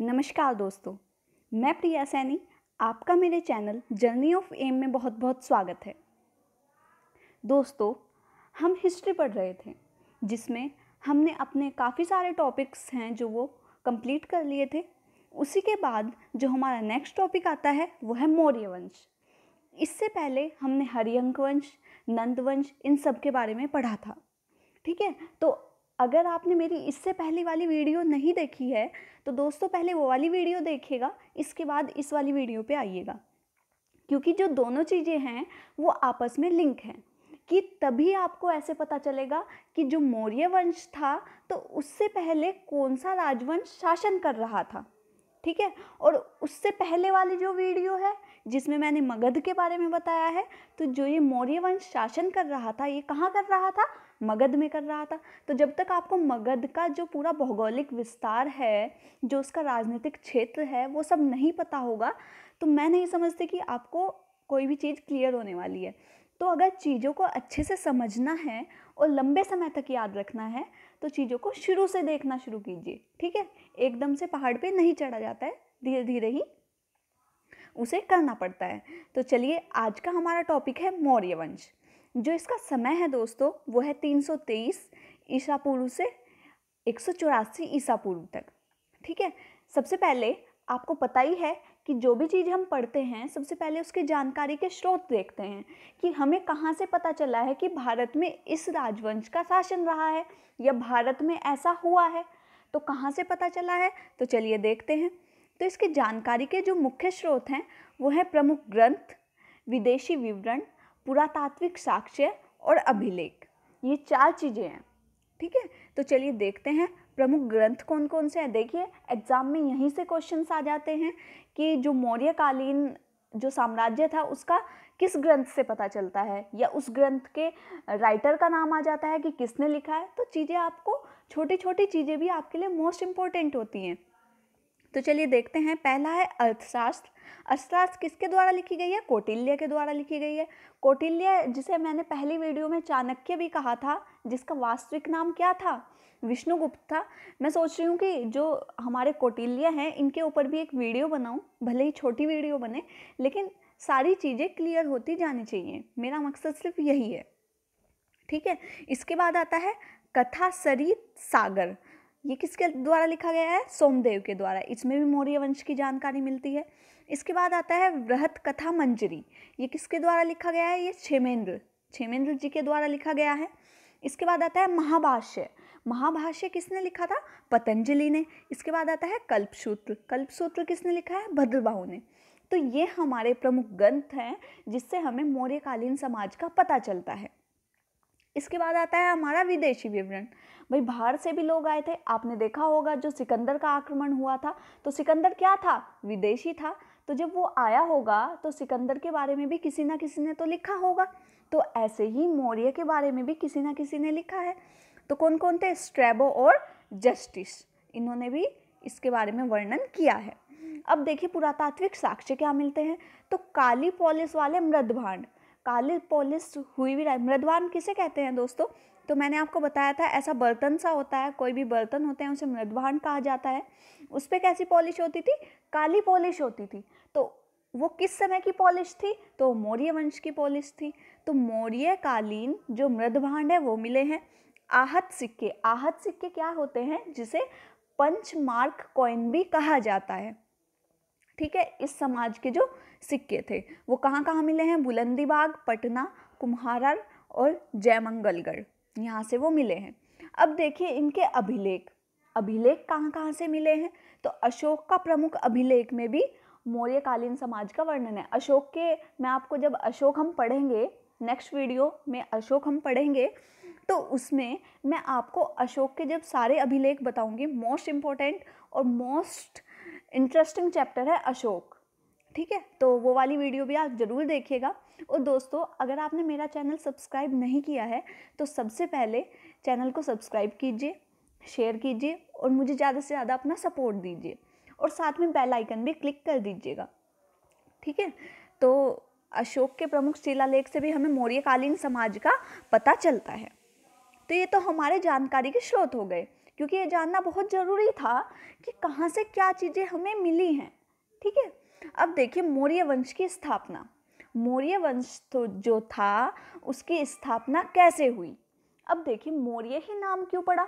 नमस्कार दोस्तों मैं प्रिया सैनी आपका मेरे चैनल जर्नी ऑफ एम में बहुत बहुत स्वागत है दोस्तों हम हिस्ट्री पढ़ रहे थे जिसमें हमने अपने काफ़ी सारे टॉपिक्स हैं जो वो कंप्लीट कर लिए थे उसी के बाद जो हमारा नेक्स्ट टॉपिक आता है वो है मौर्य वंश इससे पहले हमने हरियंक वंश नंद वंश इन सब के बारे में पढ़ा था ठीक है तो अगर आपने मेरी इससे पहले वाली वीडियो नहीं देखी है तो दोस्तों पहले वो वाली वीडियो देखेगा इसके बाद इस वाली वीडियो पे आइएगा क्योंकि जो दोनों चीज़ें हैं वो आपस में लिंक हैं कि तभी आपको ऐसे पता चलेगा कि जो मौर्य वंश था तो उससे पहले कौन सा राजवंश शासन कर रहा था ठीक है और उससे पहले वाली जो वीडियो है जिसमें मैंने मगध के बारे में बताया है तो जो ये मौर्य वंश शासन कर रहा था ये कहाँ कर रहा था मगध में कर रहा था तो जब तक आपको मगध का जो पूरा भौगोलिक विस्तार है जो उसका राजनीतिक क्षेत्र है वो सब नहीं पता होगा तो मैं नहीं समझती कि आपको कोई भी चीज़ क्लियर होने वाली है तो अगर चीज़ों को अच्छे से समझना है और लंबे समय तक याद रखना है तो चीज़ों को शुरू से देखना शुरू कीजिए ठीक है एकदम से पहाड़ पे नहीं चढ़ा जाता है धीरे धीरे ही उसे करना पड़ता है तो चलिए आज का हमारा टॉपिक है मौर्य वंश जो इसका समय है दोस्तों वो है तेईस ईसा पूर्व से एक सौ चौरासी ईसा पूर्व तक ठीक है सबसे पहले आपको पता ही है कि जो भी चीज़ हम पढ़ते हैं सबसे पहले उसके जानकारी के स्रोत देखते हैं कि हमें कहाँ से पता चला है कि भारत में इस राजवंश का शासन रहा है या भारत में ऐसा हुआ है तो कहाँ से पता चला है तो चलिए देखते हैं तो इसके जानकारी के जो मुख्य स्रोत हैं वो है प्रमुख ग्रंथ विदेशी विवरण पुरातात्विक साक्ष्य और अभिलेख ये चार चीज़ें हैं ठीक है तो चलिए देखते हैं प्रमुख ग्रंथ कौन कौन से हैं देखिए एग्जाम में यहीं से क्वेश्चन आ जाते हैं कि जो मौर्यकालीन जो साम्राज्य था उसका किस ग्रंथ से पता चलता है या उस ग्रंथ के राइटर का नाम आ जाता है कि किसने लिखा है तो चीज़ें आपको छोटी छोटी चीज़ें भी आपके लिए मोस्ट इम्पॉर्टेंट होती हैं तो चलिए देखते हैं पहला है अर्थशास्त्र अर्थशास्त्र किसके द्वारा लिखी गई है कौटिल्य के द्वारा लिखी गई है कौटिल्य जिसे मैंने पहली वीडियो में चाणक्य भी कहा था जिसका वास्तविक नाम क्या था विष्णुगुप्त था मैं सोच रही हूँ कि जो हमारे कौटिल्य हैं इनके ऊपर भी एक वीडियो बनाऊँ भले ही छोटी वीडियो बने लेकिन सारी चीज़ें क्लियर होती जानी चाहिए मेरा मकसद सिर्फ यही है ठीक है इसके बाद आता है कथा सरित सागर ये किसके द्वारा लिखा गया है सोमदेव के द्वारा इसमें भी मौर्य वंश की जानकारी मिलती है इसके बाद आता है वृहत कथा मंजरी ये किसके द्वारा लिखा गया है ये छेमेंद्र छेमेंद्र जी के द्वारा लिखा गया है इसके बाद आता है महाभाष्य महाभाष्य किसने लिखा था पतंजलि ने इसके बाद आता है कल्पसूत्र कल्पसूत्र किसने लिखा है भद्रबाहु ने तो ये हमारे प्रमुख ग्रंथ हैं जिससे हमें मौर्यकालीन समाज का पता चलता है इसके बाद आता है हमारा विदेशी विवरण भाई बाहर से भी लोग आए थे आपने देखा होगा जो सिकंदर का आक्रमण हुआ था तो सिकंदर क्या था विदेशी था तो जब वो आया होगा तो सिकंदर के बारे में भी किसी ना किसी ने तो लिखा होगा तो ऐसे ही मौर्य के बारे में भी किसी ना किसी ने लिखा है तो कौन कौन थे स्ट्रेबो और जस्टिस इन्होंने भी इसके बारे में वर्णन किया है अब देखिए पुरातात्विक साक्ष्य क्या मिलते हैं तो काली पॉलिस वाले मृदभांड काली पॉलिश हुई भी मृदवान किसे कहते हैं दोस्तों तो मैंने आपको बताया था ऐसा बर्तन सा होता है कोई भी बर्तन होते हैं उसे मृदवान कहा जाता है उस पर कैसी पॉलिश होती थी काली पॉलिश होती थी तो वो किस समय की पॉलिश थी तो मौर्य वंश की पॉलिश थी तो मौर्य कालीन जो मृदभांड है वो मिले हैं आहत सिक्के आहत सिक्के क्या होते हैं जिसे पंच मार्क कॉइन भी कहा जाता है ठीक है इस समाज के जो सिक्के थे वो कहाँ कहाँ मिले हैं बुलंदीबाग पटना कुम्हारर और जयमंगलगढ़ यहाँ से वो मिले हैं अब देखिए इनके अभिलेख अभिलेख कहाँ कहाँ से मिले हैं तो अशोक का प्रमुख अभिलेख में भी मौर्यकालीन समाज का वर्णन है अशोक के मैं आपको जब अशोक हम पढ़ेंगे नेक्स्ट वीडियो में अशोक हम पढ़ेंगे तो उसमें मैं आपको अशोक के जब सारे अभिलेख बताऊंगी मोस्ट इम्पोर्टेंट और मोस्ट इंटरेस्टिंग चैप्टर है अशोक ठीक है तो वो वाली वीडियो भी आप ज़रूर देखिएगा और दोस्तों अगर आपने मेरा चैनल सब्सक्राइब नहीं किया है तो सबसे पहले चैनल को सब्सक्राइब कीजिए शेयर कीजिए और मुझे ज़्यादा से ज़्यादा अपना सपोर्ट दीजिए और साथ में बेल आइकन भी क्लिक कर दीजिएगा ठीक है तो अशोक के प्रमुख शिलालेख से भी हमें मौर्यकालीन समाज का पता चलता है तो ये तो हमारे जानकारी के स्रोत हो गए क्योंकि ये जानना बहुत ज़रूरी था कि कहाँ से क्या चीज़ें हमें मिली हैं ठीक है अब देखिए मौर्य वंश की स्थापना मौर्य वंश तो जो था उसकी स्थापना कैसे हुई अब देखिए मौर्य ही नाम क्यों पड़ा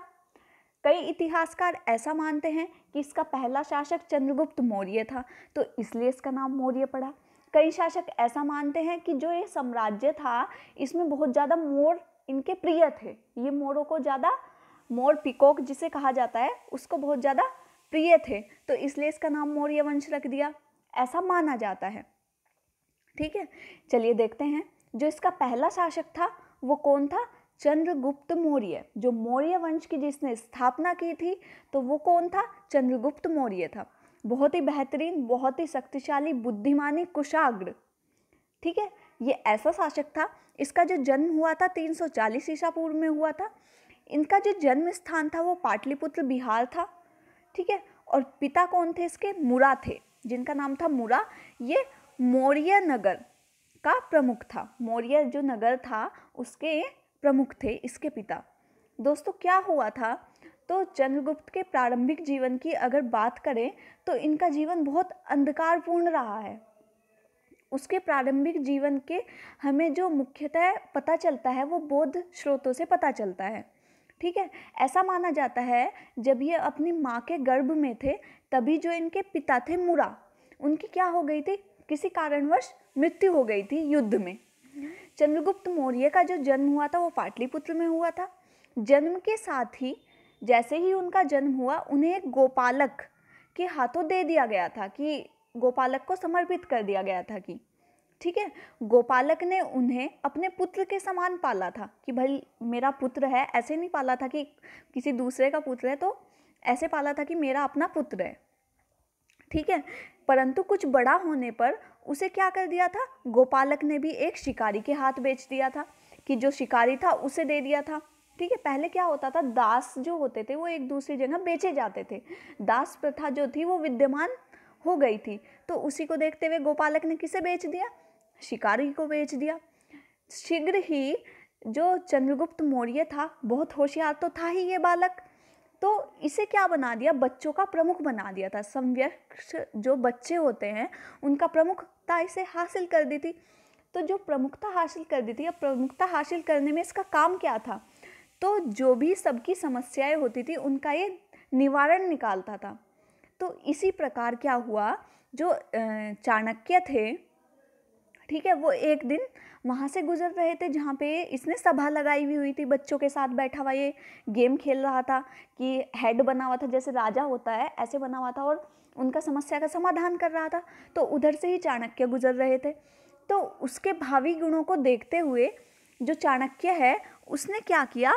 कई इतिहासकार ऐसा मानते हैं कि इसका पहला शासक चंद्रगुप्त मौर्य था तो इसलिए इसका नाम मौर्य पड़ा कई शासक ऐसा मानते हैं कि जो ये साम्राज्य था इसमें बहुत ज़्यादा मोर इनके प्रिय थे ये मोरों को ज़्यादा मोर पिकॉक जिसे कहा जाता है उसको बहुत ज़्यादा प्रिय थे तो इसलिए इसका नाम मौर्य वंश रख दिया ऐसा माना जाता है ठीक है चलिए देखते हैं जो इसका पहला शासक था वो कौन था चंद्रगुप्त मौर्य जो मौर्य वंश की जिसने स्थापना की थी तो वो कौन था चंद्रगुप्त मौर्य था बहुत ही बेहतरीन बहुत ही शक्तिशाली बुद्धिमानी कुशाग्र ठीक है ये ऐसा शासक था इसका जो जन्म हुआ था 340 ईसा पूर्व में हुआ था इनका जो जन्म स्थान था वो पाटलिपुत्र बिहार था ठीक है और पिता कौन थे इसके मुरा थे जिनका नाम था मुरा ये मौर्य नगर का प्रमुख था मौर्य जो नगर था उसके प्रमुख थे इसके पिता दोस्तों क्या हुआ था तो चंद्रगुप्त के प्रारंभिक जीवन की अगर बात करें तो इनका जीवन बहुत अंधकारपूर्ण रहा है उसके प्रारंभिक जीवन के हमें जो मुख्यतः पता चलता है वो बौद्ध स्रोतों से पता चलता है ठीक है ऐसा माना जाता है जब ये अपनी माँ के गर्भ में थे तभी जो इनके पिता थे मुरा उनकी क्या हो गई थी किसी कारणवश मृत्यु हो गई थी युद्ध में चंद्रगुप्त मौर्य का जो जन्म हुआ था वो पाटलिपुत्र में हुआ था जन्म के साथ ही जैसे ही उनका जन्म हुआ उन्हें एक गोपालक के हाथों दे दिया गया था कि गोपालक को समर्पित कर दिया गया था कि ठीक है गोपालक ने उन्हें अपने पुत्र के समान पाला था कि भाई मेरा पुत्र है ऐसे नहीं पाला था कि किसी दूसरे का पुत्र है तो ऐसे पाला था कि मेरा अपना पुत्र है ठीक है परंतु कुछ बड़ा होने पर उसे क्या कर दिया था गोपालक ने भी एक शिकारी के हाथ बेच दिया था कि जो शिकारी था उसे दे दिया था ठीक है पहले क्या होता था दास जो होते थे वो एक दूसरी जगह बेचे जाते थे दास प्रथा जो थी वो विद्यमान हो गई थी तो उसी को देखते हुए गोपालक ने किसे बेच दिया शिकारी को बेच दिया शीघ्र ही जो चंद्रगुप्त मौर्य था बहुत होशियार तो था ही ये बालक तो इसे क्या बना दिया बच्चों का प्रमुख बना दिया था संव्यक्ष जो बच्चे होते हैं उनका प्रमुखता इसे हासिल कर दी थी तो जो प्रमुखता हासिल कर दी थी या प्रमुखता हासिल करने में इसका काम क्या था तो जो भी सबकी समस्याएं होती थी उनका ये निवारण निकालता था तो इसी प्रकार क्या हुआ जो चाणक्य थे ठीक है वो एक दिन वहाँ से गुजर रहे थे जहाँ पे इसने सभा लगाई हुई हुई थी बच्चों के साथ बैठा हुआ ये गेम खेल रहा था कि हेड बना हुआ था जैसे राजा होता है ऐसे बना हुआ था और उनका समस्या का समाधान कर रहा था तो उधर से ही चाणक्य गुजर रहे थे तो उसके भावी गुणों को देखते हुए जो चाणक्य है उसने क्या किया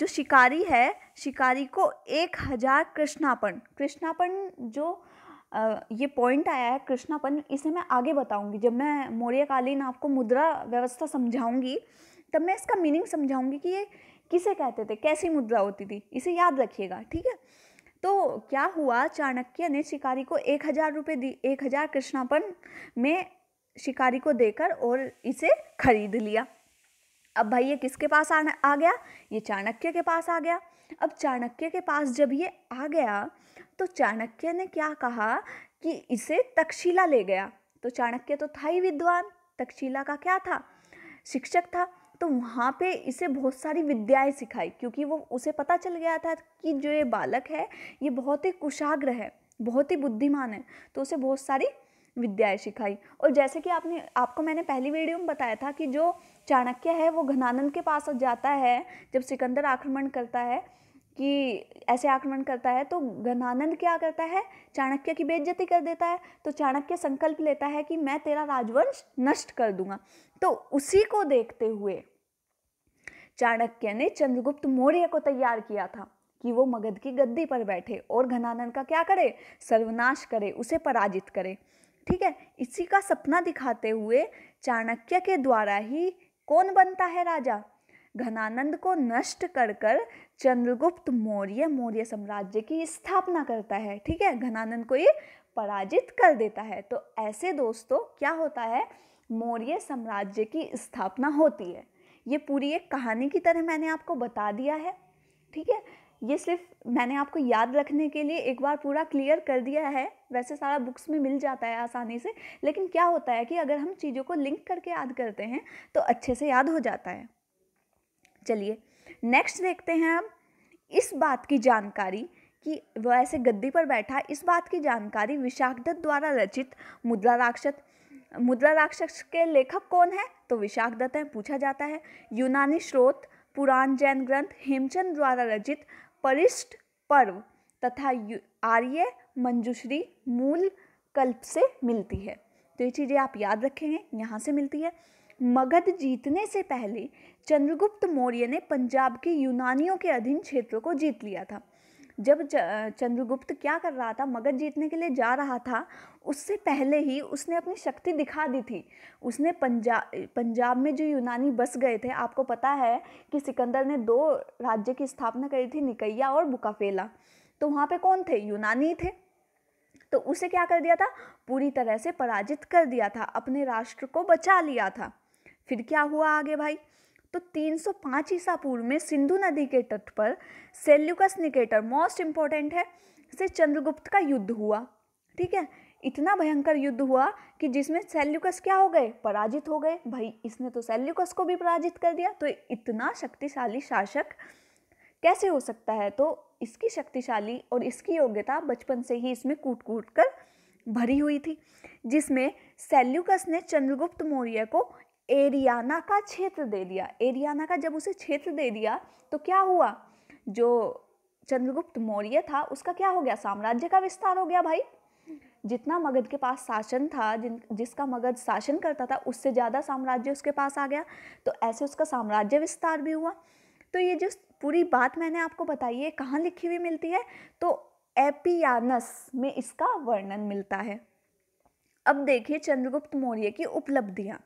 जो शिकारी है शिकारी को एक हज़ार कृष्णापण कृष्णापण जो ये पॉइंट आया है कृष्णापन इसे मैं आगे बताऊंगी जब मैं मौर्यकालीन आपको मुद्रा व्यवस्था समझाऊंगी तब मैं इसका मीनिंग समझाऊंगी कि ये किसे कहते थे कैसी मुद्रा होती थी इसे याद रखिएगा ठीक है तो क्या हुआ चाणक्य ने शिकारी को एक हज़ार रुपये दी एक हज़ार कृष्णापन में शिकारी को देकर और इसे खरीद लिया अब भाई ये किसके पास आ गया ये चाणक्य के पास आ गया अब चाणक्य के पास जब ये आ गया तो चाणक्य ने क्या कहा कि इसे तक्षशिला ले गया तो चाणक्य तो था ही विद्वान तक्षशिला का क्या था शिक्षक था तो वहाँ पे इसे बहुत सारी विद्याएं सिखाई क्योंकि वो उसे पता चल गया था कि जो ये बालक है ये बहुत ही कुशाग्र है बहुत ही बुद्धिमान है तो उसे बहुत सारी विद्याएं सिखाई और जैसे कि आपने आपको मैंने पहली वीडियो में बताया था कि जो चाणक्य है वो घनानंद के पास जाता है जब सिकंदर आक्रमण करता है कि ऐसे आक्रमण करता है तो घनानंद क्या करता है चाणक्य की बेज्जती कर देता है तो चाणक्य संकल्प लेता है कि मैं तेरा राजवंश नष्ट कर दूंगा तो उसी को देखते हुए चाणक्य ने चंद्रगुप्त मौर्य को तैयार किया था कि वो मगध की गद्दी पर बैठे और घनानंद का क्या करे सर्वनाश करे उसे पराजित करे ठीक है इसी का सपना दिखाते हुए चाणक्य के द्वारा ही कौन बनता है राजा घनानंद को नष्ट कर कर चंद्रगुप्त मौर्य मौर्य साम्राज्य की स्थापना करता है ठीक है घनानंद को ये पराजित कर देता है तो ऐसे दोस्तों क्या होता है मौर्य साम्राज्य की स्थापना होती है ये पूरी एक कहानी की तरह मैंने आपको बता दिया है ठीक है ये सिर्फ मैंने आपको याद रखने के लिए एक बार पूरा क्लियर कर दिया है वैसे सारा बुक्स में मिल जाता है आसानी से लेकिन क्या होता है कि अगर हम चीज़ों को लिंक करके याद करते हैं तो अच्छे से याद हो जाता है चलिए नेक्स्ट देखते हैं हम इस बात की जानकारी कि वह ऐसे गद्दी पर बैठा इस बात की जानकारी विशाख दत्त द्वारा रचित मुद्रा राक्षस मुद्रा राक्षस के लेखक कौन है तो विशाख दत्त है पूछा जाता है यूनानी स्रोत पुराण जैन ग्रंथ हेमचंद द्वारा रचित परिष्ट पर्व तथा आर्य मंजुश्री मूल कल्प से मिलती है तो ये चीज़ें आप याद रखेंगे यहाँ से मिलती है मगध जीतने से पहले चंद्रगुप्त मौर्य ने पंजाब के यूनानियों के अधीन क्षेत्रों को जीत लिया था जब चंद्रगुप्त क्या कर रहा था मगध जीतने के लिए जा रहा था उससे पहले ही उसने अपनी शक्ति दिखा दी थी उसने पंजाब पंजाब में जो यूनानी बस गए थे आपको पता है कि सिकंदर ने दो राज्य की स्थापना करी थी निकैया और बुकाफेला तो वहाँ पे कौन थे यूनानी थे तो उसे क्या कर दिया था पूरी तरह से पराजित कर दिया था अपने राष्ट्र को बचा लिया था फिर क्या हुआ आगे भाई तो 305 ईसा पूर्व में सिंधु नदी के तट पर सेल्युकस निकेटर मोस्ट इंपॉर्टेंट है से चंद्रगुप्त का युद्ध हुआ ठीक है इतना भयंकर युद्ध हुआ कि जिसमें सेल्युकस क्या हो गए पराजित हो गए भाई इसने तो सेल्युकस को भी पराजित कर दिया तो इतना शक्तिशाली शासक कैसे हो सकता है तो इसकी शक्तिशाली और इसकी योग्यता बचपन से ही इसमें कूट कूट कर भरी हुई थी जिसमें सेल्युकस ने चंद्रगुप्त मौर्य को एरियाना का क्षेत्र दे दिया एरियाना का जब उसे क्षेत्र दे दिया तो क्या हुआ जो चंद्रगुप्त मौर्य था उसका क्या हो गया साम्राज्य का विस्तार हो गया भाई जितना मगध के पास शासन था जिन जिसका मगध शासन करता था उससे ज़्यादा साम्राज्य उसके पास आ गया तो ऐसे उसका साम्राज्य विस्तार भी हुआ तो ये जो पूरी बात मैंने आपको बताई है कहाँ लिखी हुई मिलती है तो एपियानस में इसका वर्णन मिलता है अब देखिए चंद्रगुप्त मौर्य की उपलब्धियाँ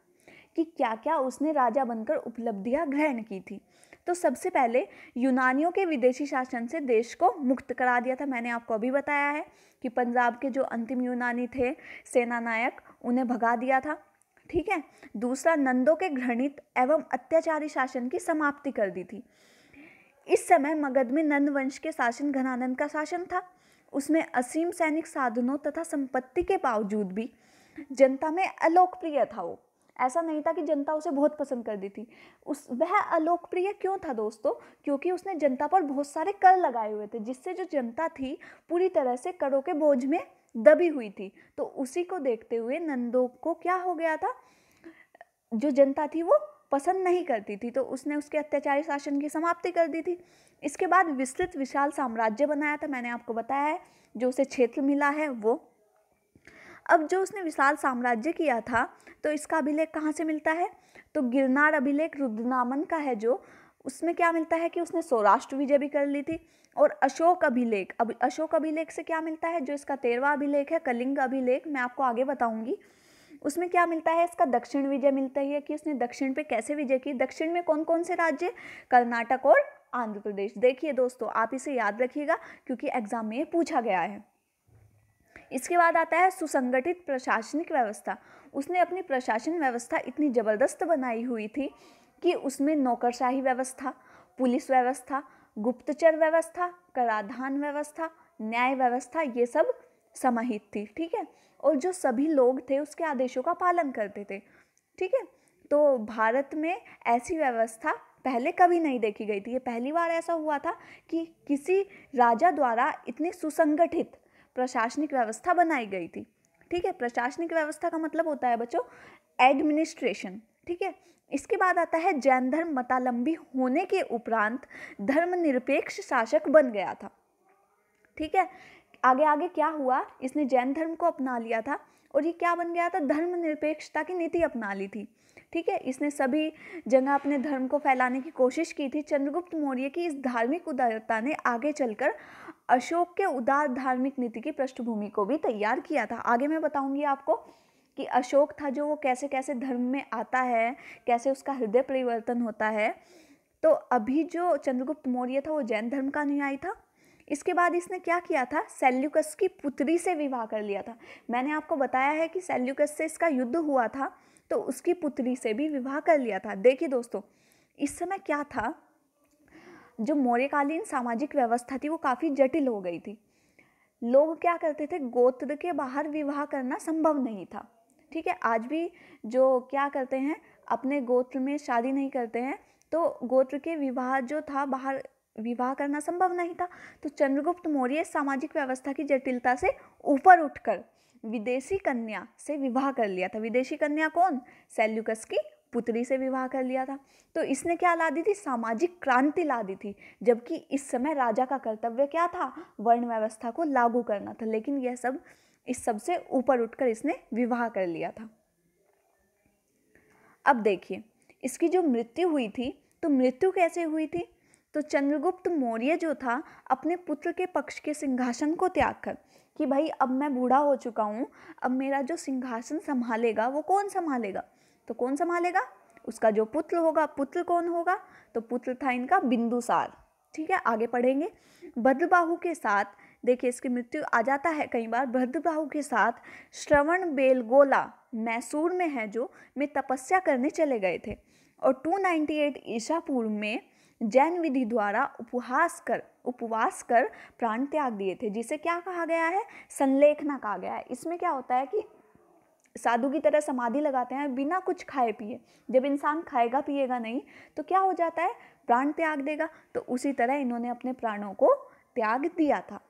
कि क्या क्या उसने राजा बनकर उपलब्धियां ग्रहण की थी तो सबसे पहले यूनानियों के विदेशी शासन से देश को मुक्त करा दिया था मैंने आपको अभी बताया है कि पंजाब के जो अंतिम यूनानी थे सेनानायक उन्हें भगा दिया था ठीक है दूसरा नंदों के घृणित एवं अत्याचारी शासन की समाप्ति कर दी थी इस समय मगध में नंद वंश के शासन घनानंद का शासन था उसमें असीम सैनिक साधनों तथा संपत्ति के बावजूद भी जनता में अलोकप्रिय था वो ऐसा नहीं था कि जनता उसे बहुत पसंद कर दी थी उस वह अलोकप्रिय क्यों था दोस्तों क्योंकि उसने जनता पर बहुत सारे कर लगाए हुए थे जिससे जो जनता थी पूरी तरह से करों के बोझ में दबी हुई थी तो उसी को देखते हुए नंदो को क्या हो गया था जो जनता थी वो पसंद नहीं करती थी तो उसने उसके अत्याचारी शासन की समाप्ति कर दी थी इसके बाद विस्तृत विशाल साम्राज्य बनाया था मैंने आपको बताया है जो उसे क्षेत्र मिला है वो अब जो उसने विशाल साम्राज्य किया था तो इसका अभिलेख कहाँ से मिलता है तो गिरनार अभिलेख रुद्रनामन का है जो उसमें क्या मिलता है कि उसने सौराष्ट्र विजय भी कर ली थी और अशोक अभिलेख अब अशोक अभिलेख से क्या मिलता है जो इसका तेरवा अभिलेख है कलिंग अभिलेख मैं आपको आगे बताऊंगी उसमें क्या मिलता है इसका दक्षिण विजय मिलता ही है कि उसने दक्षिण पे कैसे विजय की दक्षिण में कौन कौन से राज्य कर्नाटक और आंध्र प्रदेश देखिए दोस्तों आप इसे याद रखिएगा क्योंकि एग्जाम में पूछा गया है इसके बाद आता है सुसंगठित प्रशासनिक व्यवस्था उसने अपनी प्रशासन व्यवस्था इतनी ज़बरदस्त बनाई हुई थी कि उसमें नौकरशाही व्यवस्था पुलिस व्यवस्था गुप्तचर व्यवस्था कराधान व्यवस्था न्याय व्यवस्था ये सब समाहित थी ठीक है और जो सभी लोग थे उसके आदेशों का पालन करते थे ठीक है तो भारत में ऐसी व्यवस्था पहले कभी नहीं देखी गई थी ये पहली बार ऐसा हुआ था कि किसी राजा द्वारा इतनी सुसंगठित प्रशासनिक व्यवस्था बनाई गई थी ठीक है प्रशासनिक व्यवस्था का मतलब होता है बच्चों एडमिनिस्ट्रेशन ठीक है इसके बाद आता है जैन धर्म मतालंबी होने के उपरांत धर्मनिरपेक्ष शासक बन गया था ठीक है आगे आगे क्या हुआ इसने जैन धर्म को अपना लिया था और ये क्या बन गया था धर्मनिरपेक्षता की नीति अपना ली थी ठीक है इसने सभी जगह अपने धर्म को फैलाने की कोशिश की थी चंद्रगुप्त मौर्य की इस धार्मिक उदारता ने आगे चलकर अशोक के उदार धार्मिक नीति की पृष्ठभूमि को भी तैयार किया था आगे मैं बताऊंगी आपको कि अशोक था जो वो कैसे कैसे धर्म में आता है कैसे उसका हृदय परिवर्तन होता है तो अभी जो चंद्रगुप्त मौर्य था वो जैन धर्म का अनुयायी था इसके बाद इसने क्या किया था सेल्युकस की पुत्री से विवाह कर लिया था मैंने आपको बताया है कि सेल्युकस से इसका युद्ध हुआ था तो उसकी पुत्री से भी विवाह कर लिया था देखिए दोस्तों इस समय क्या था जो मौर्यकालीन सामाजिक व्यवस्था थी वो काफ़ी जटिल हो गई थी लोग क्या करते थे गोत्र के बाहर विवाह करना संभव नहीं था ठीक है आज भी जो क्या करते हैं अपने गोत्र में शादी नहीं करते हैं तो गोत्र के विवाह जो था बाहर विवाह करना संभव नहीं था तो चंद्रगुप्त मौर्य सामाजिक व्यवस्था की जटिलता से ऊपर उठकर विदेशी कन्या से विवाह कर लिया था विदेशी कन्या कौन सेल्युकस की पुत्री से विवाह कर लिया था तो इसने क्या ला दी थी सामाजिक क्रांति ला दी थी जबकि इस समय राजा का कर्तव्य क्या था वर्ण व्यवस्था को लागू करना था लेकिन यह सब इस सबसे ऊपर उठकर इसने विवाह कर लिया था अब देखिए इसकी जो मृत्यु हुई थी तो मृत्यु कैसे हुई थी तो चंद्रगुप्त मौर्य जो था अपने पुत्र के पक्ष के सिंहासन को त्याग कर कि भाई अब मैं बूढ़ा हो चुका हूँ अब मेरा जो सिंहासन संभालेगा वो कौन संभालेगा तो कौन संभालेगा उसका जो पुत्र होगा पुत्र कौन होगा तो पुत्र था इनका बिंदुसार ठीक है आगे पढ़ेंगे भद्रबाहु के साथ देखिए इसकी मृत्यु आ जाता है कई बार भद्रबाहु के साथ श्रवण बेलगोला मैसूर में है जो में तपस्या करने चले गए थे और 298 ईसा पूर्व में जैन विधि द्वारा उपहास कर उपवास कर प्राण त्याग दिए थे जिसे क्या कहा गया है संलेखना कहा गया है इसमें क्या होता है कि साधु की तरह समाधि लगाते हैं बिना कुछ खाए पिए जब इंसान खाएगा पिएगा नहीं तो क्या हो जाता है प्राण त्याग देगा तो उसी तरह इन्होंने अपने प्राणों को त्याग दिया था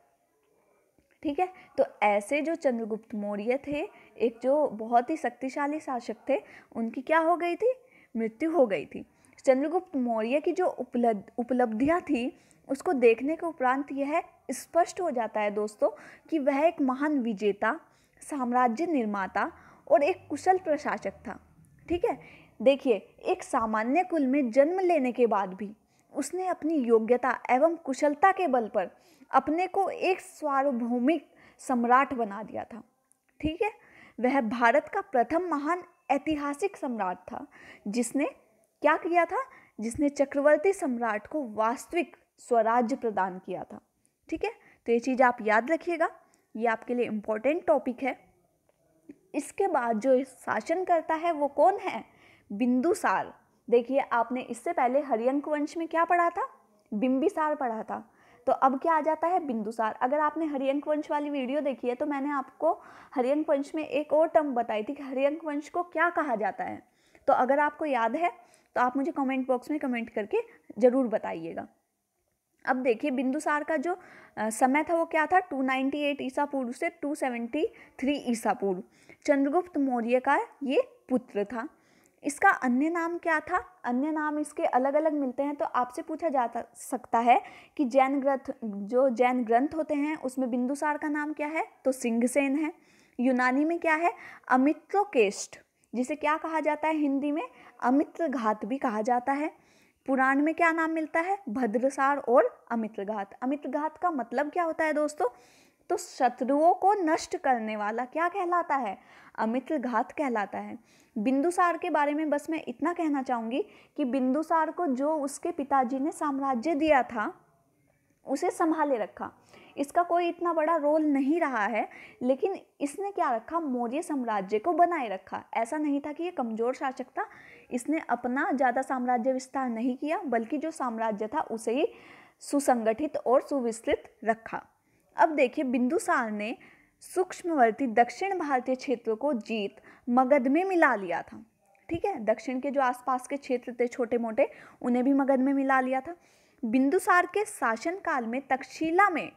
ठीक है तो ऐसे जो चंद्रगुप्त मौर्य थे एक जो बहुत ही शक्तिशाली शासक थे उनकी क्या हो गई थी मृत्यु हो गई थी चंद्रगुप्त मौर्य की जो उपलब्ध उपलब्धियाँ थी उसको देखने के उपरांत यह स्पष्ट हो जाता है दोस्तों कि वह एक महान विजेता साम्राज्य निर्माता और एक कुशल प्रशासक था ठीक है देखिए एक सामान्य कुल में जन्म लेने के बाद भी उसने अपनी योग्यता एवं कुशलता के बल पर अपने को एक सार्वभौमिक सम्राट बना दिया था ठीक है वह भारत का प्रथम महान ऐतिहासिक सम्राट था जिसने क्या किया था जिसने चक्रवर्ती सम्राट को वास्तविक स्वराज्य प्रदान किया था ठीक है तो ये चीज़ आप याद रखिएगा ये आपके लिए इम्पोर्टेंट टॉपिक है इसके बाद जो शासन करता है वो कौन है बिंदुसार देखिए आपने इससे पहले हरियंक वंश में क्या पढ़ा था बिंबिसार पढ़ा था तो अब क्या आ जाता है बिंदुसार अगर आपने हरियंक वंश वाली वीडियो देखी है तो मैंने आपको हरियंक वंश में एक और टर्म बताई थी कि हरियंक वंश को क्या कहा जाता है तो अगर आपको याद है तो आप मुझे कमेंट बॉक्स में कमेंट करके ज़रूर बताइएगा अब देखिए बिंदुसार का जो समय था वो क्या था 298 ईसा पूर्व से 273 ईसा पूर्व चंद्रगुप्त मौर्य का ये पुत्र था इसका अन्य नाम क्या था अन्य नाम इसके अलग अलग मिलते हैं तो आपसे पूछा जा सकता है कि जैन ग्रंथ जो जैन ग्रंथ होते हैं उसमें बिंदुसार का नाम क्या है तो सिंहसेन है यूनानी में क्या है अमित्रोकेष्ट जिसे क्या कहा जाता है हिंदी में अमित्र घात भी कहा जाता है पुराण में क्या नाम मिलता है भद्रसार और अमितघात अमितघात का मतलब क्या होता है दोस्तों तो शत्रुओं को नष्ट करने वाला क्या कहलाता है अमितघात कहलाता है बिंदुसार के बारे में बस मैं इतना कहना चाहूँगी कि बिंदुसार को जो उसके पिताजी ने साम्राज्य दिया था उसे संभाले रखा इसका कोई इतना बड़ा रोल नहीं रहा है लेकिन इसने क्या रखा मौर्य साम्राज्य को बनाए रखा ऐसा नहीं था कि ये कमज़ोर शासक था इसने अपना ज़्यादा साम्राज्य विस्तार नहीं किया बल्कि जो साम्राज्य था उसे ही सुसंगठित और सुविस्तृत रखा अब देखिए बिंदुसार ने सूक्ष्मवर्ती दक्षिण भारतीय क्षेत्र को जीत मगध में मिला लिया था ठीक है दक्षिण के जो आसपास के क्षेत्र थे छोटे मोटे उन्हें भी मगध में मिला लिया था बिंदुसार के शासनकाल में तक्षशिला में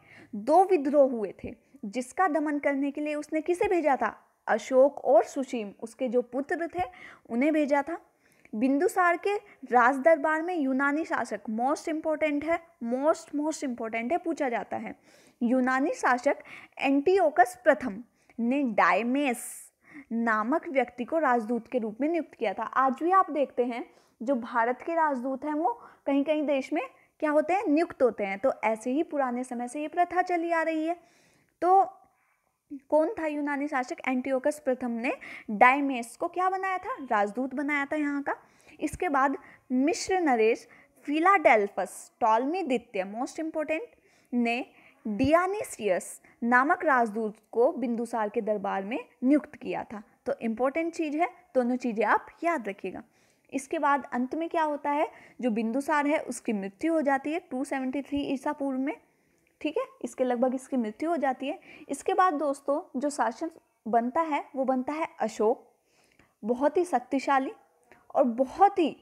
दो विद्रोह हुए थे जिसका दमन करने के लिए उसने किसे भेजा था अशोक और सुशीम उसके जो पुत्र थे उन्हें भेजा था बिंदुसार के राज दरबार में यूनानी शासक मोस्ट इम्पोर्टेंट है मोस्ट मोस्ट इम्पोर्टेंट है पूछा जाता है यूनानी शासक एंटीओकस प्रथम ने डायमेस नामक व्यक्ति को राजदूत के रूप में नियुक्त किया था आज भी आप देखते हैं जो भारत के राजदूत हैं वो कहीं कहीं देश में क्या होते हैं नियुक्त होते हैं तो ऐसे ही पुराने समय से ये प्रथा चली आ रही है तो कौन था यूनानी शासक एंटीओकस प्रथम ने डाइमेस को क्या बनाया था राजदूत बनाया था यहाँ का इसके बाद मिश्र नरेश फिलाडेल्फस टॉलमी दित्य मोस्ट इम्पोर्टेंट ने डियानिसियस नामक राजदूत को बिंदुसार के दरबार में नियुक्त किया था तो इम्पोर्टेंट चीज़ है दोनों चीज़ें आप याद रखिएगा इसके बाद अंत में क्या होता है जो बिंदुसार है उसकी मृत्यु हो जाती है 273 ईसा पूर्व में ठीक है इसके लगभग इसकी मृत्यु हो जाती है इसके बाद दोस्तों जो शासन बनता है वो बनता है अशोक बहुत ही शक्तिशाली और बहुत ही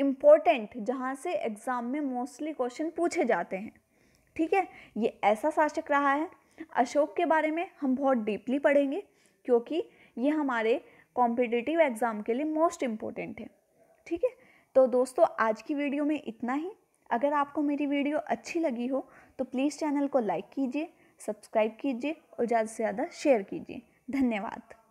इम्पोर्टेंट जहाँ से एग्ज़ाम में मोस्टली क्वेश्चन पूछे जाते हैं ठीक है ये ऐसा शासक रहा है अशोक के बारे में हम बहुत डीपली पढ़ेंगे क्योंकि ये हमारे कॉम्पिटिटिव एग्ज़ाम के लिए मोस्ट इम्पोर्टेंट है ठीक है तो दोस्तों आज की वीडियो में इतना ही अगर आपको मेरी वीडियो अच्छी लगी हो तो प्लीज़ चैनल को लाइक कीजिए सब्सक्राइब कीजिए और ज़्यादा से ज़्यादा शेयर कीजिए धन्यवाद